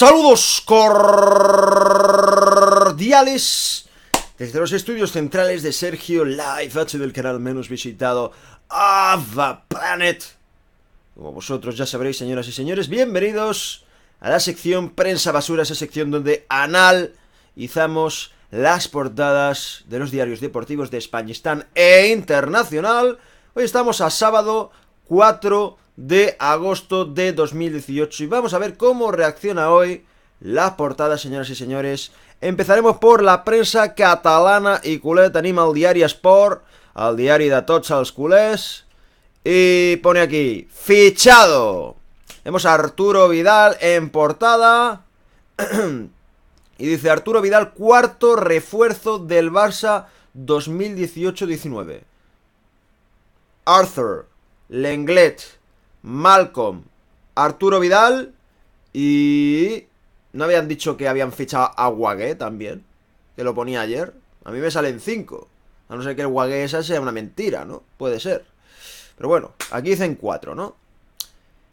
Saludos cordiales desde los estudios centrales de Sergio Live H del canal menos visitado Ava Planet. Como vosotros ya sabréis, señoras y señores, bienvenidos a la sección Prensa Basura, esa sección donde analizamos las portadas de los diarios deportivos de España, e internacional. Hoy estamos a sábado 4 de agosto de 2018 y vamos a ver cómo reacciona hoy las portadas, señoras y señores. Empezaremos por la prensa catalana y culé, Animal el diario Sport, al diario de tots Los culés y pone aquí, fichado. Vemos a Arturo Vidal en portada. y dice Arturo Vidal, cuarto refuerzo del Barça 2018-19. Arthur, Lenglet, Malcolm, Arturo Vidal y... ¿No habían dicho que habían fichado a Guagué también? Que lo ponía ayer. A mí me salen cinco, A no ser que el Guagué esa sea una mentira, ¿no? Puede ser. Pero bueno, aquí dicen cuatro, ¿no?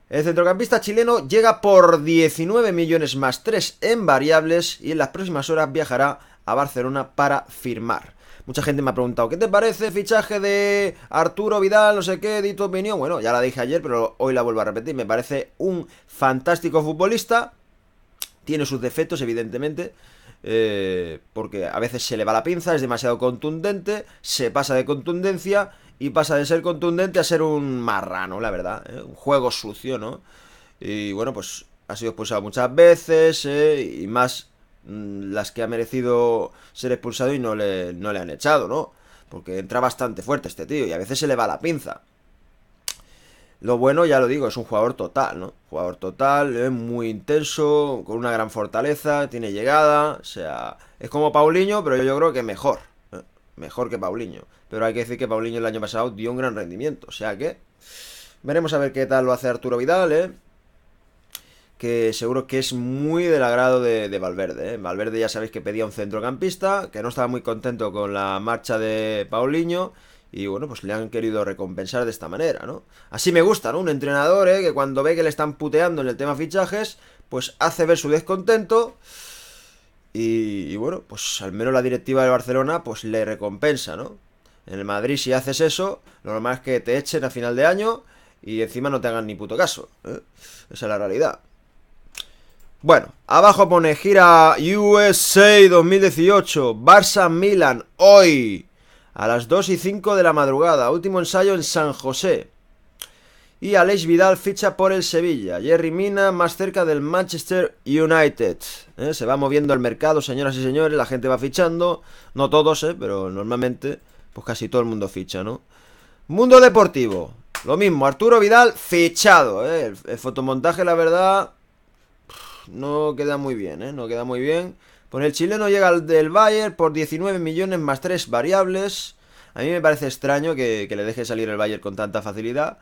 El centrocampista chileno llega por 19 millones más 3 en variables y en las próximas horas viajará a Barcelona para firmar. Mucha gente me ha preguntado, ¿qué te parece fichaje de Arturo Vidal? No sé qué, di tu opinión. Bueno, ya la dije ayer, pero hoy la vuelvo a repetir. Me parece un fantástico futbolista. Tiene sus defectos, evidentemente. Eh, porque a veces se le va la pinza, es demasiado contundente, se pasa de contundencia y pasa de ser contundente a ser un marrano, la verdad. ¿eh? Un juego sucio, ¿no? Y bueno, pues ha sido expulsado muchas veces ¿eh? y más Mm, las que ha merecido ser expulsado y no le, no le han echado, ¿no? Porque entra bastante fuerte este tío y a veces se le va la pinza. Lo bueno, ya lo digo, es un jugador total, ¿no? Jugador total, es muy intenso, con una gran fortaleza, tiene llegada, o sea, es como Paulinho, pero yo creo que mejor. ¿eh? Mejor que Paulinho. Pero hay que decir que Paulinho el año pasado dio un gran rendimiento, o sea que... Veremos a ver qué tal lo hace Arturo Vidal, ¿eh? que seguro que es muy del agrado de, Valverde. ¿eh? Valverde ya sabéis que pedía un centrocampista, que no estaba muy contento con la marcha de Paulinho. Y bueno, pues le han querido recompensar de esta manera, ¿no? Así me gusta, ¿no? Un entrenador, ¿eh? Que cuando ve que le están puteando en el tema fichajes, pues hace ver su descontento. Y, bueno, pues al menos la directiva de Barcelona, pues le recompensa, ¿no? En el Madrid, si haces eso, lo normal es que te echen a final de año y encima no te hagan ni puto caso. ¿eh? Esa es la realidad. Bueno, abajo pone gira USA 2018, Barça Milan, hoy, a las 2 y 5 de la madrugada, último ensayo en San José. Y Alex Vidal ficha por el Sevilla, Jerry Mina más cerca del Manchester United. Eh, se va moviendo el mercado, señoras y señores, la gente va fichando, no todos, eh, pero normalmente, pues casi todo el mundo ficha, ¿no? Mundo Deportivo, lo mismo, Arturo Vidal fichado, eh, el fotomontaje la verdad no queda muy bien, ¿eh? No queda muy bien. Por pues el chileno llega al del Bayern por 19 millones más 3 variables. A mí me parece extraño que, que le deje salir el Bayern con tanta facilidad.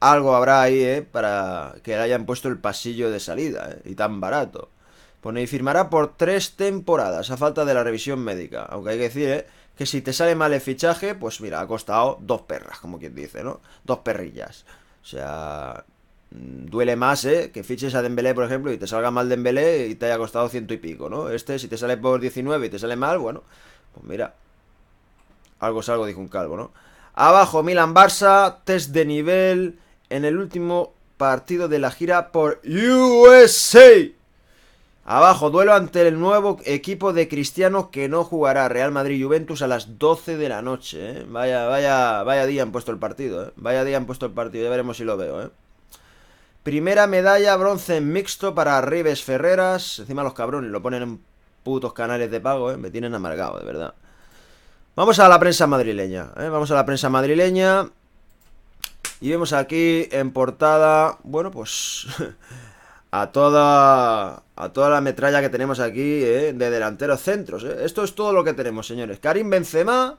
Algo habrá ahí, ¿eh? Para que le hayan puesto el pasillo de salida, ¿eh? Y tan barato. Pone pues y firmará por tres temporadas a falta de la revisión médica. Aunque hay que decir, ¿eh? Que si te sale mal el fichaje, pues mira, ha costado dos perras, como quien dice, ¿no? Dos perrillas. O sea, Mm, duele más, ¿eh? Que fiches a Dembélé, por ejemplo, y te salga mal Dembélé y te haya costado ciento y pico, ¿no? Este, si te sale por 19 y te sale mal, bueno, pues mira, algo es algo, dijo un calvo, ¿no? Abajo, Milan-Barça, test de nivel en el último partido de la gira por USA. Abajo, duelo ante el nuevo equipo de Cristiano que no jugará Real Madrid-Juventus a las 12 de la noche. ¿eh? Vaya, vaya, vaya día han puesto el partido. ¿eh? Vaya día han puesto el partido. Ya veremos si lo veo. ¿eh? Primera medalla bronce en mixto para Rives Ferreras. Encima los cabrones lo ponen en putos canales de pago, eh. me tienen amargado, de verdad. Vamos a la prensa madrileña, eh. vamos a la prensa madrileña. Y vemos aquí en portada, bueno, pues a toda a toda la metralla que tenemos aquí ¿eh? de delanteros centros. Eh. Esto es todo lo que tenemos, señores. Karim Benzema,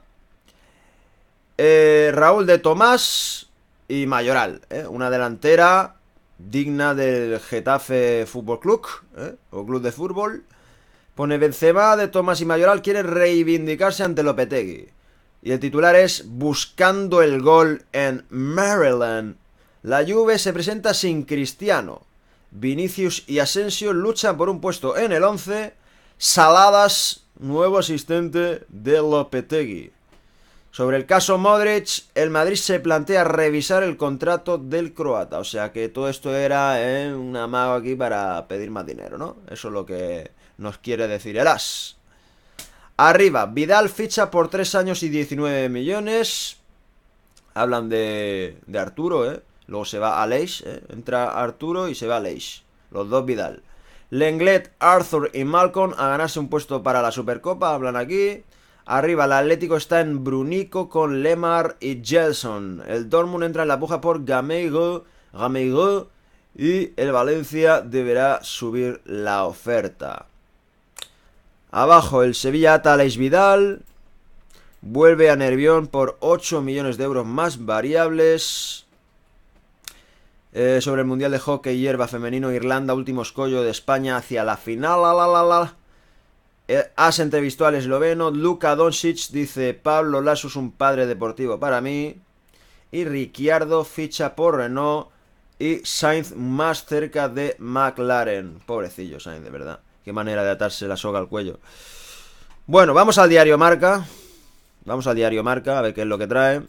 Raúl de Tomás y Mayoral. Una delantera digna del Getafe Fútbol Club, ¿eh? o Club de Fútbol. Pone Benzema de Tomás y Mayoral quiere reivindicarse ante Lopetegui. Y el titular es Buscando el gol en Maryland. La Juve se presenta sin Cristiano. Vinicius y Asensio luchan por un puesto en el 11. Saladas, nuevo asistente de Lopetegui. Sobre el caso Modric, el Madrid se plantea revisar el contrato del croata. O sea que todo esto era eh, un amago aquí para pedir más dinero, ¿no? Eso es lo que nos quiere decir el As. Arriba, Vidal ficha por 3 años y 19 millones. Hablan de, de Arturo, ¿eh? Luego se va a Leish, ¿eh? entra Arturo y se va a Leish. Los dos Vidal. Lenglet, Arthur y Malcolm a ganarse un puesto para la Supercopa, hablan aquí. Arriba el Atlético está en Brunico con Lemar y Gelson. El Dortmund entra en la puja por Gameiro y el Valencia deberá subir la oferta. Abajo el Sevilla ata Vidal. Vuelve a Nervión por 8 millones de euros más variables. Eh, sobre el Mundial de Hockey Hierba Femenino Irlanda, último escollo de España hacia la final. La, la, la, eh, as entrevistó al esloveno. Luka Doncic dice: Pablo Lasso es un padre deportivo para mí. Y Ricciardo ficha por Renault. Y Sainz más cerca de McLaren. Pobrecillo Sainz, de verdad. Qué manera de atarse la soga al cuello. Bueno, vamos al diario Marca. Vamos al diario Marca a ver qué es lo que trae.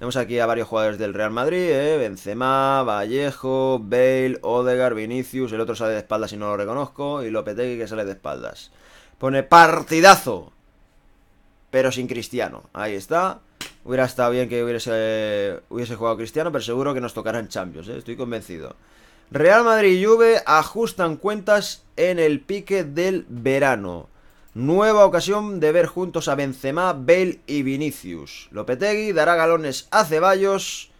Vemos aquí a varios jugadores del Real Madrid, ¿eh? Benzema, Vallejo, Bale, Odegar, Vinicius, el otro sale de espaldas y no lo reconozco, y Lopetegui que sale de espaldas. Pone partidazo. Pero sin Cristiano. Ahí está. Hubiera estado bien que hubiese, hubiese jugado Cristiano, pero seguro que nos tocarán Champions, ¿eh? estoy convencido. Real Madrid y Juve ajustan cuentas en el pique del verano. Nueva ocasión de ver juntos a Benzema, Bale y Vinicius. Lopetegui dará galones a Ceballos.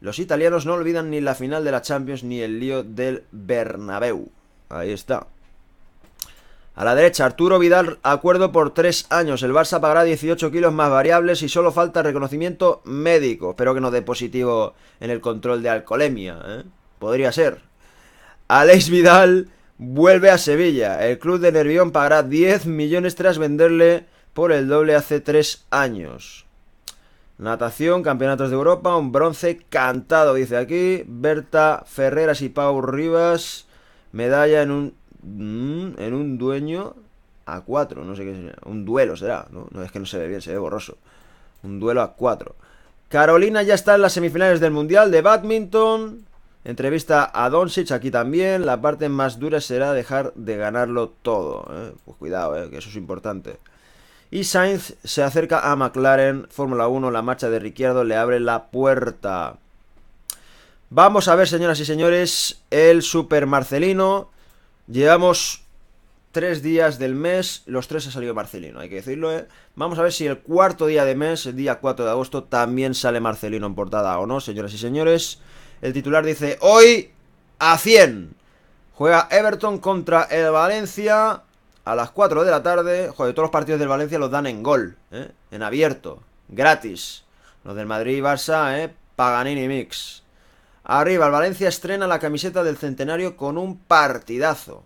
Los italianos no olvidan ni la final de la Champions ni el lío del Bernabéu. Ahí está. A la derecha, Arturo Vidal, acuerdo por tres años. El Barça pagará 18 kilos más variables y solo falta reconocimiento médico. Espero que no dé positivo en el control de alcoholemia. ¿eh? Podría ser. Alex Vidal vuelve a Sevilla. El club de Nervión pagará 10 millones tras venderle por el doble hace tres años. Natación, campeonatos de Europa, un bronce cantado, dice aquí. Berta Ferreras y Pau Rivas, medalla en un Mm, en un dueño a 4, no sé qué Un duelo será, ¿no? es que no se ve bien, se ve borroso. Un duelo a 4. Carolina ya está en las semifinales del Mundial de Badminton. Entrevista a Doncic aquí también. La parte más dura será dejar de ganarlo todo. ¿eh? Pues cuidado, ¿eh? que eso es importante. Y Sainz se acerca a McLaren. Fórmula 1, la marcha de Ricciardo le abre la puerta. Vamos a ver, señoras y señores, el Super Marcelino. Llevamos tres días del mes, los tres ha salido Marcelino, hay que decirlo, ¿eh? Vamos a ver si el cuarto día de mes, el día 4 de agosto, también sale Marcelino en portada o no, señoras y señores. El titular dice, hoy a 100. Juega Everton contra el Valencia a las 4 de la tarde. Joder, todos los partidos del Valencia los dan en gol, ¿eh? en abierto, gratis. Los del Madrid y Barça, ¿eh? Paganini Mix. Arriba, el Valencia estrena la camiseta del centenario con un partidazo.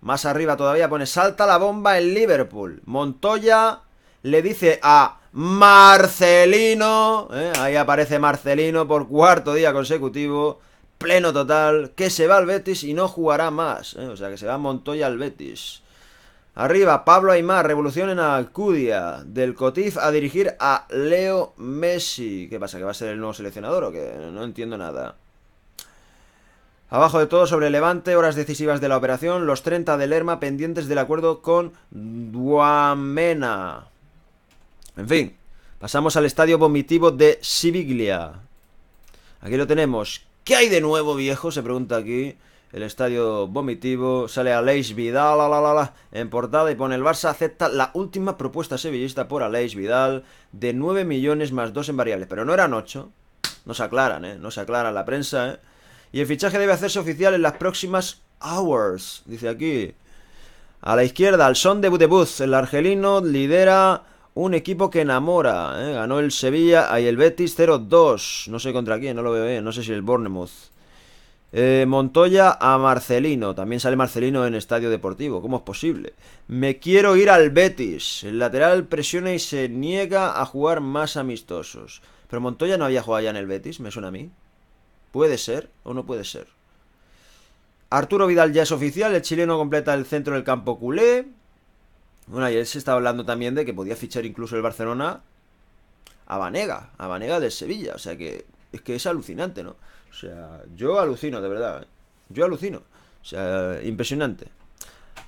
Más arriba todavía pone salta la bomba en Liverpool. Montoya le dice a Marcelino, ¿eh? ahí aparece Marcelino por cuarto día consecutivo, pleno total, que se va al Betis y no jugará más. ¿eh? O sea que se va Montoya al Betis. Arriba, Pablo Aymar, revolución en Alcudia. Del Cotif a dirigir a Leo Messi. ¿Qué pasa? ¿Que va a ser el nuevo seleccionador o qué? No entiendo nada. Abajo de todo, sobre Levante, horas decisivas de la operación, los 30 de Lerma pendientes del acuerdo con Duamena. En fin, pasamos al estadio vomitivo de Siviglia. Aquí lo tenemos. ¿Qué hay de nuevo, viejo? Se pregunta aquí el estadio vomitivo, sale Aleix Vidal la, la, la, en portada y pone el Barça acepta la última propuesta sevillista por Aleix Vidal de 9 millones más 2 en variables, pero no eran 8, no se aclaran, ¿eh? no se aclara la prensa, ¿eh? y el fichaje debe hacerse oficial en las próximas hours, dice aquí. A la izquierda, al son de Butebuz, el argelino lidera un equipo que enamora. ¿eh? Ganó el Sevilla y el Betis 0-2. No sé contra quién, no lo veo bien. No sé si el Bournemouth. Eh, Montoya a Marcelino. También sale Marcelino en Estadio Deportivo. ¿Cómo es posible? Me quiero ir al Betis. El lateral presiona y se niega a jugar más amistosos. Pero Montoya no había jugado ya en el Betis, me suena a mí. ¿Puede ser o no puede ser? Arturo Vidal ya es oficial. El chileno completa el centro del campo culé. Bueno, ayer se estaba hablando también de que podía fichar incluso el Barcelona a Vanega, a Vanega de Sevilla. O sea que es que es alucinante, ¿no? O sea, yo alucino, de verdad. Yo alucino. O sea, impresionante.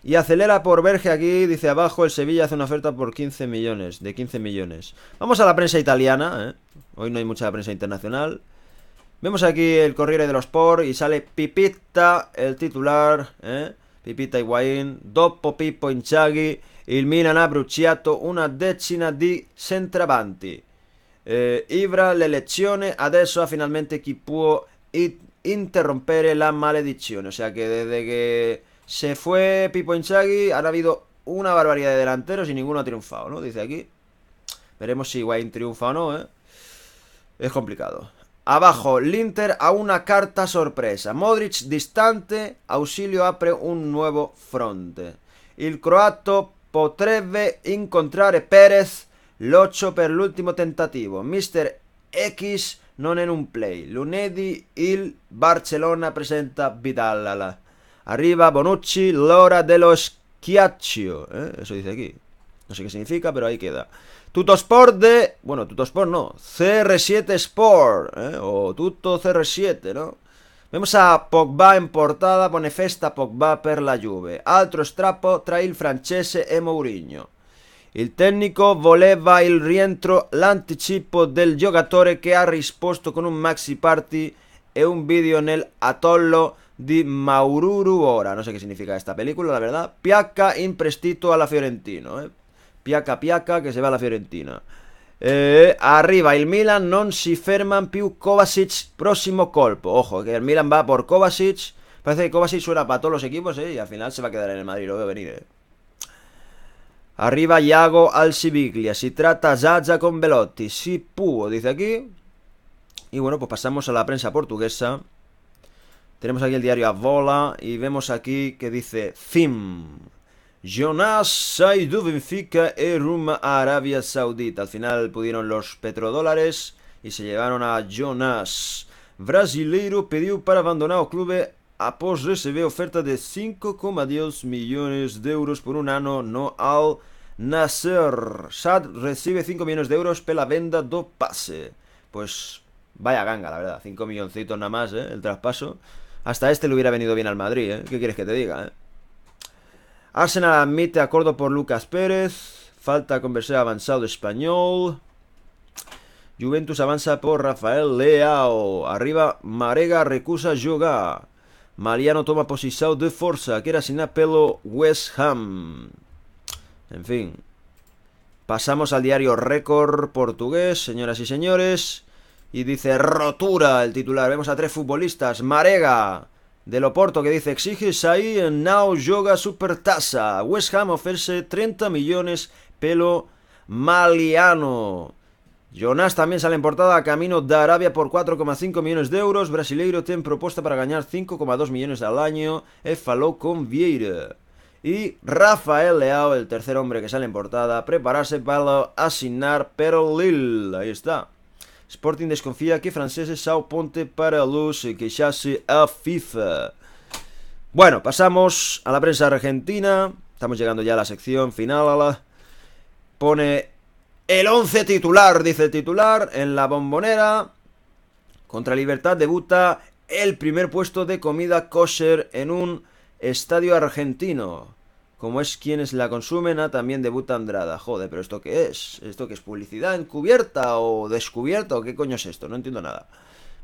Y acelera por Verge aquí, dice abajo, el Sevilla hace una oferta por 15 millones, de 15 millones. Vamos a la prensa italiana, ¿eh? hoy no hay mucha prensa internacional. Vemos aquí el Corriere de los por. y sale Pipita, el titular, ¿eh? Pipita Higuaín. dopo Pippo Inchagui, il Milan ha bruciato una decina di centravanti. Eh, Ibra, le lezione. adesso ha finalmente chi può interromper la maledición. O sea que desde que se fue Pipo Inzaghi Ha habido una barbaridad de delanteros y ninguno ha triunfado, ¿no? Dice aquí. Veremos si Wayne triunfa o no, ¿eh? Es complicado. Abajo, Linter a una carta sorpresa. Modric distante, auxilio apre un nuevo fronte. El croato potrebbe encontrar Pérez por per l'ultimo tentativo. Mister X non en un play. Lunedì il Barcelona presenta Vidalala. Arriba Bonucci, l'ora dello schiaccio. Eh, eso dice aquí. No sé qué significa, pero ahí queda. Sport de... Bueno, Sport no. CR7 Sport. O Tutto CR7, ¿no? Vemos a Pogba en portada, pone festa Pogba per la Juve. Altro strappo tra il francese e Mourinho. Il técnico voleva il rientro, l'anticipo del giocatore che ha risposto con un maxi party e un video nel atollo di Maururu Ora. No sé qué significa esta película, la verdad. Piacca imprestito a la Fiorentina. Eh. Piaca, que che se va alla Fiorentina. Eh, arriba il Milan, non si ferman più Kovacic, próximo colpo. Ojo, que el Milan va por Kovacic. Parece que Kovacic suena para todos los equipos, eh, y al final se va a quedar en el Madrid, lo veo venir, eh. Arriba Iago al si trata Zaza con Velotti, si pudo, dice aquí. Y bueno, pues pasamos a la prensa portuguesa. Tenemos aquí el diario Avola y vemos aquí que dice FIM. Jonas Saidu Benfica e Arabia Saudita. Al final pudieron los petrodólares y se llevaron a Jonas. Brasileiro pidió para abandonar el club... Apos recibe oferta de 5,2 millones de euros por un año no al Nasser. Sad recibe 5 millones de euros pela venda do pase. Pues vaya ganga, la verdad. 5 milloncitos nada más, ¿eh? El traspaso. Hasta este le hubiera venido bien al Madrid, ¿eh? ¿Qué quieres que te diga, eh? Arsenal admite acuerdo por Lucas Pérez. Falta conversar avanzado español. Juventus avanza por Rafael Leao. Arriba, Marega recusa Yoga. Mariano toma posición de fuerza, quiere asignar pelo West Ham. En fin. Pasamos al diario Récord portugués, señoras y señores. Y dice rotura el titular. Vemos a tres futbolistas. Marega de Loporto que dice exiges ahí en Now Yoga Tasa. West Ham ofrece 30 millones pelo Maliano. Jonas también sale en portada a camino de Arabia por 4,5 millones de euros. Brasileiro ten propuesta para ganar 5,2 millones al año e falou con Vieira. Y Rafael Leao, el tercer hombre que sale en portada, prepararse para asignar pero Lil. Ahí está. Sporting desconfía que franceses sao ponte para que chase a FIFA. Bueno, pasamos a la prensa argentina. Estamos llegando ya a la sección final. A la... Pone el 11 titular, dice el titular, en la bombonera. Contra Libertad debuta el primer puesto de comida kosher en un estadio argentino. Como es quienes la consumen, ah, también debuta Andrada. Joder, pero ¿esto qué es? ¿Esto qué es? ¿Publicidad encubierta o descubierta o qué coño es esto? No entiendo nada.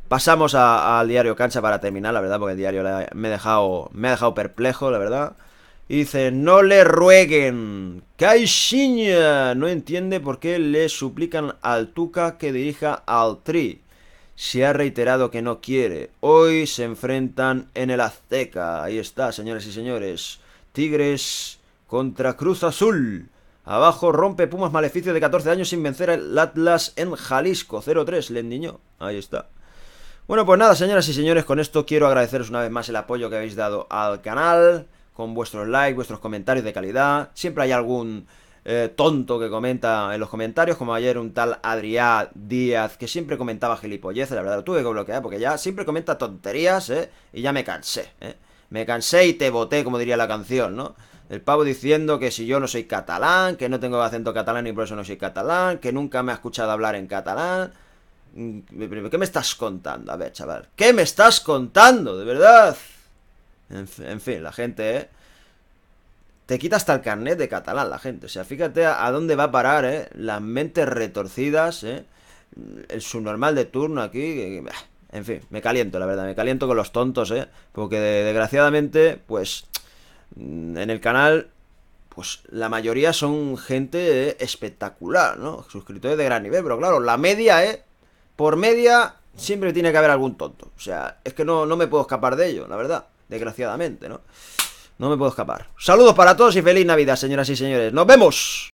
Pasamos al diario Cancha para terminar, la verdad, porque el diario me, ha dejado, me ha dejado perplejo, la verdad dice, no le rueguen. Caixinha no entiende por qué le suplican al Tuca que dirija al Tri. Se ha reiterado que no quiere. Hoy se enfrentan en el Azteca. Ahí está, señores y señores. Tigres contra Cruz Azul. Abajo rompe Pumas maleficio de 14 años sin vencer al Atlas en Jalisco. 0-3, le Ahí está. Bueno, pues nada, señoras y señores, con esto quiero agradeceros una vez más el apoyo que habéis dado al canal con vuestros likes, vuestros comentarios de calidad. Siempre hay algún eh, tonto que comenta en los comentarios, como ayer un tal Adrián Díaz, que siempre comentaba gilipolleces, la verdad, lo tuve que bloquear porque ya siempre comenta tonterías, ¿eh? Y ya me cansé, ¿eh? Me cansé y te voté, como diría la canción, ¿no? El pavo diciendo que si yo no soy catalán, que no tengo acento catalán y por eso no soy catalán, que nunca me ha escuchado hablar en catalán. Mm, ¿Qué me estás contando? A ver, chaval. ¿Qué me estás contando? De verdad. En, fin, la gente, ¿eh? Te quita hasta el carnet de catalán la gente. O sea, fíjate a, dónde va a parar, ¿eh? Las mentes retorcidas, ¿eh? El subnormal de turno aquí. en fin, me caliento, la verdad. Me caliento con los tontos, ¿eh? Porque desgraciadamente, pues... Mm, en el canal pues la mayoría son gente eh, espectacular, ¿no? Suscriptores de gran nivel, pero claro, la media, ¿eh? Por media siempre tiene que haber algún tonto. O sea, es que no, no me puedo escapar de ello, la verdad desgraciadamente, ¿no? No me puedo escapar. Saludos para todos y feliz Navidad, señoras y señores. ¡Nos vemos!